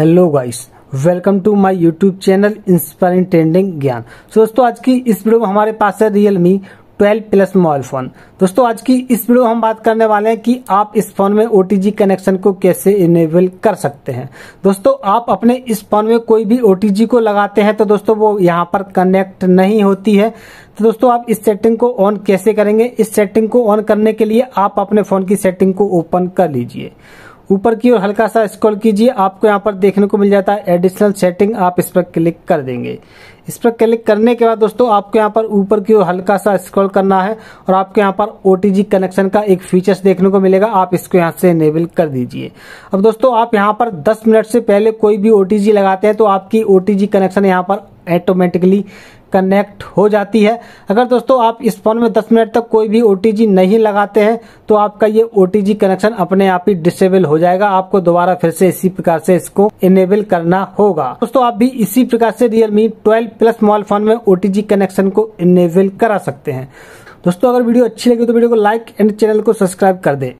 hello guys welcome to my YouTube channel inspiring trending ज्ञान so दोस्तों आज की इस वीडियो में हमारे पास है Realme twelve plus mobile phone दोस्तों आज की इस वीडियो हम बात करने वाले हैं कि आप इस फोन में ओ कनेक्शन को कैसे इनेबल कर सकते हैं दोस्तों आप अपने इस फोन में कोई भी ओ को लगाते हैं तो दोस्तों वो यहाँ पर कनेक्ट नहीं होती है तो दोस्तों आप इस सेटिंग को ऑन कैसे करेंगे इस सेटिंग को ऑन करने के लिए आप अपने फोन की सेटिंग को ओपन कर लीजिए ऊपर की ओर हल्का सा स्क्रॉल कीजिए आपको यहाँ पर देखने को मिल जाता है एडिशनल सेटिंग आप इस पर क्लिक कर देंगे इस पर क्लिक करने के बाद दोस्तों आपको यहाँ पर ऊपर की ओर हल्का सा स्क्रॉल करना है और आपको यहाँ पर ओ कनेक्शन का एक फीचर्स देखने को मिलेगा आप इसको यहाँ से इनेबल कर दीजिए अब दोस्तों आप यहाँ पर दस मिनट से पहले कोई भी ओ लगाते हैं तो आपकी ओ कनेक्शन यहाँ पर ऑटोमेटिकली कनेक्ट हो जाती है अगर दोस्तों आप इस फ़ोन में 10 मिनट तक कोई भी ओ नहीं लगाते हैं तो आपका ये ओ कनेक्शन अपने आप ही डिसेबल हो जाएगा आपको दोबारा फिर से इसी प्रकार से इसको इनेबल करना होगा दोस्तों आप भी इसी प्रकार से मी ट्वेल्व प्लस मोबाइल फोन में ओ कनेक्शन को इनेबल करा सकते हैं दोस्तों अगर वीडियो अच्छी लगी तो वीडियो को लाइक एंड चैनल को सब्सक्राइब कर दे